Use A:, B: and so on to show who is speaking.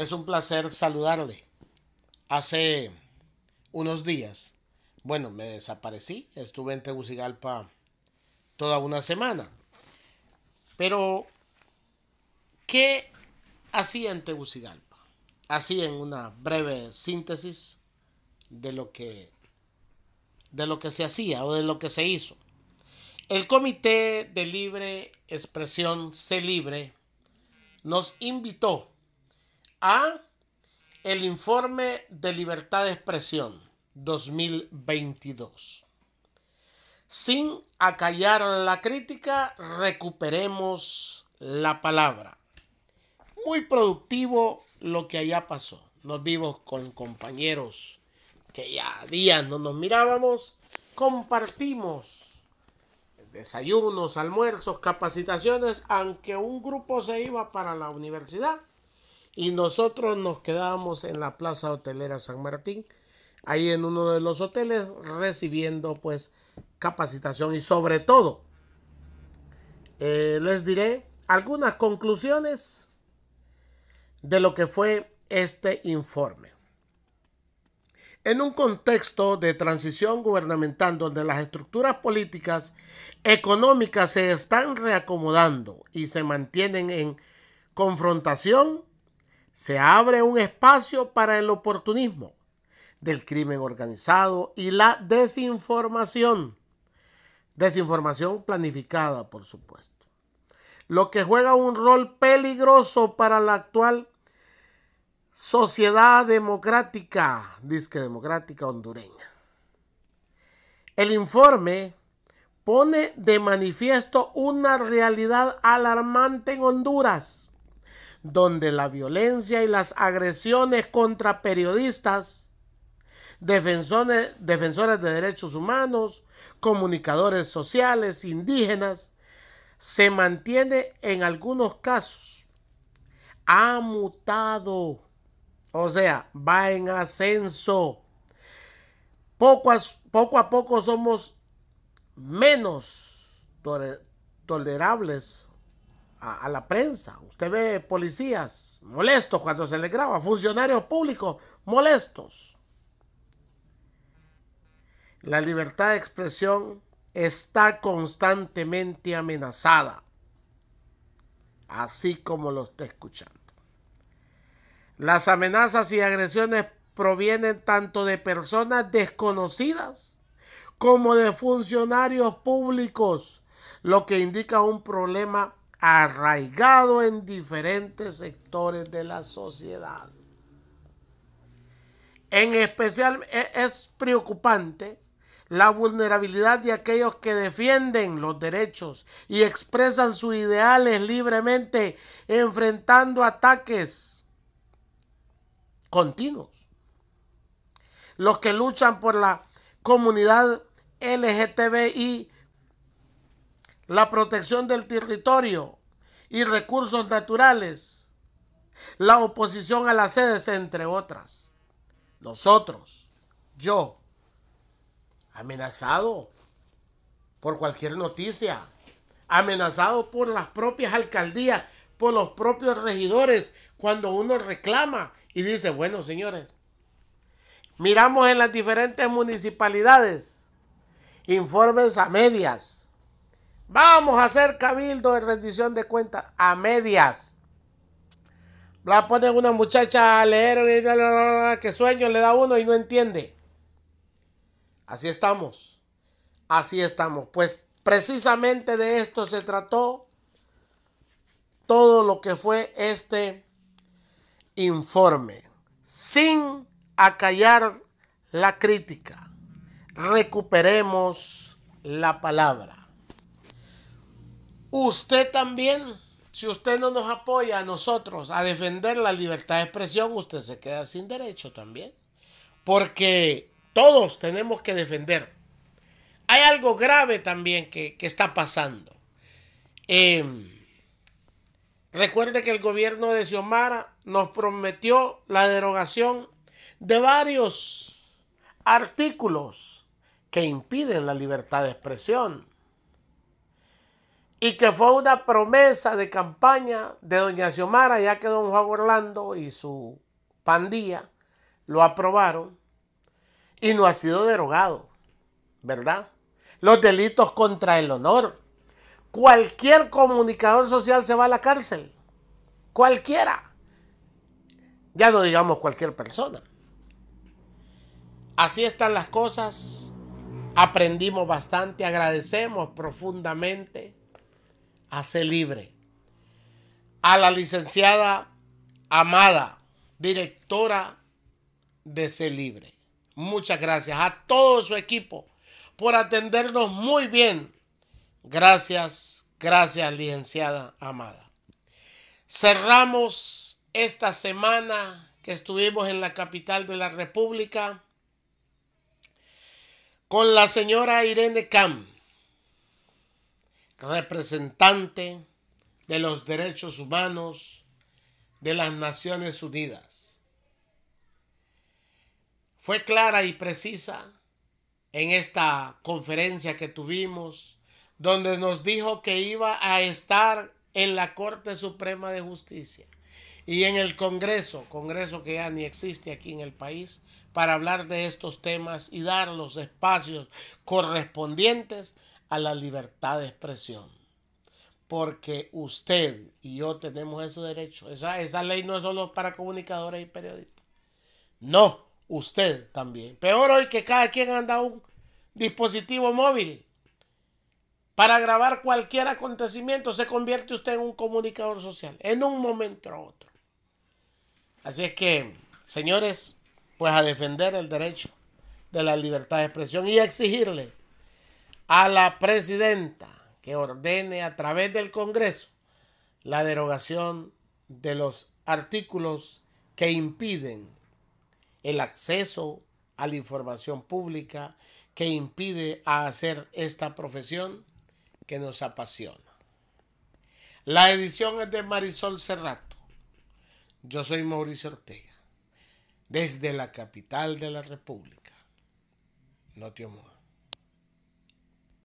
A: Es un placer saludarle. Hace unos días, bueno, me desaparecí, estuve en Tegucigalpa toda una semana. Pero, ¿qué hacía en Tegucigalpa? Así en una breve síntesis de lo que de lo que se hacía o de lo que se hizo. El Comité de Libre Expresión se Libre nos invitó a. El informe de libertad de expresión 2022. Sin acallar la crítica, recuperemos la palabra. Muy productivo lo que allá pasó. Nos vimos con compañeros que ya día no nos mirábamos. Compartimos desayunos, almuerzos, capacitaciones, aunque un grupo se iba para la universidad y nosotros nos quedamos en la Plaza Hotelera San Martín, ahí en uno de los hoteles recibiendo pues capacitación y sobre todo eh, les diré algunas conclusiones de lo que fue este informe. En un contexto de transición gubernamental donde las estructuras políticas económicas se están reacomodando y se mantienen en confrontación se abre un espacio para el oportunismo del crimen organizado y la desinformación. Desinformación planificada, por supuesto. Lo que juega un rol peligroso para la actual sociedad democrática, disque democrática hondureña. El informe pone de manifiesto una realidad alarmante en Honduras donde la violencia y las agresiones contra periodistas, defensores, de derechos humanos, comunicadores sociales, indígenas, se mantiene en algunos casos. Ha mutado, o sea, va en ascenso. poco, a poco somos menos tolerables a, la prensa. Usted ve policías molestos cuando se les graba, funcionarios públicos molestos. La libertad de expresión está constantemente amenazada, así como lo está escuchando. Las amenazas y agresiones provienen tanto de personas desconocidas como de funcionarios públicos, lo que indica un problema arraigado en diferentes sectores de la sociedad. En especial e, es preocupante la vulnerabilidad de aquellos que defienden los derechos y expresan sus ideales libremente enfrentando ataques continuos. Los que luchan por la comunidad LGTBI la protección del territorio y recursos naturales, la oposición a las sedes, entre otras. Nosotros, yo, amenazado por cualquier noticia, amenazado por las propias alcaldías, por los propios regidores, cuando uno reclama y dice, bueno, señores, miramos en las diferentes municipalidades informes a medias Vamos a hacer cabildo de rendición de cuentas a medias. La pone una muchacha a leer que sueño le da uno y no entiende. Así estamos. Así estamos. Pues precisamente de esto se trató todo lo que fue este informe. Sin acallar la crítica. Recuperemos la palabra. Usted también, si usted no nos apoya a nosotros a defender la libertad de expresión, usted se queda sin derecho también. Porque todos tenemos que defender. Hay algo grave también que, está pasando. Em, recuerde que el gobierno de Xiomara nos prometió la derogación de varios artículos que impiden la libertad de expresión y que fue una promesa de campaña de doña Xiomara, ya que don Juan Orlando y su pandilla lo aprobaron y no ha sido derogado, ¿verdad? Los delitos contra el honor. Cualquier comunicador social se va a la cárcel, cualquiera. Ya no digamos cualquier persona. Así están las cosas. Aprendimos bastante, agradecemos profundamente hace libre. A la licenciada Amada, directora de Se Libre. Muchas gracias a todo su equipo por atendernos muy bien. Gracias, gracias, licenciada Amada. Cerramos esta semana que estuvimos en la capital de la República con la señora Irene Cam representante de los derechos humanos de las Naciones Unidas. Fue clara y precisa en esta conferencia que tuvimos, donde nos dijo que iba a estar en la Corte Suprema de Justicia y en el Congreso, Congreso que ya ni existe aquí en el país, para hablar de estos temas y dar los espacios correspondientes a la libertad de expresión. Porque usted y yo tenemos ese derecho. Esa, esa ley no es solo para comunicadores y periodistas. No, usted también. Peor hoy que cada quien anda un dispositivo móvil para grabar cualquier acontecimiento. Se convierte usted en un comunicador social. En un momento u otro. Así es que, señores, pues a defender el derecho de la libertad de expresión y exigirle a la presidenta que ordene a través del Congreso la derogación de los artículos que impiden el acceso a la información pública, que impide hacer esta profesión que nos apasiona. La edición es de Marisol Cerrato. Yo soy Mauricio Ortega, desde la capital de la República. No te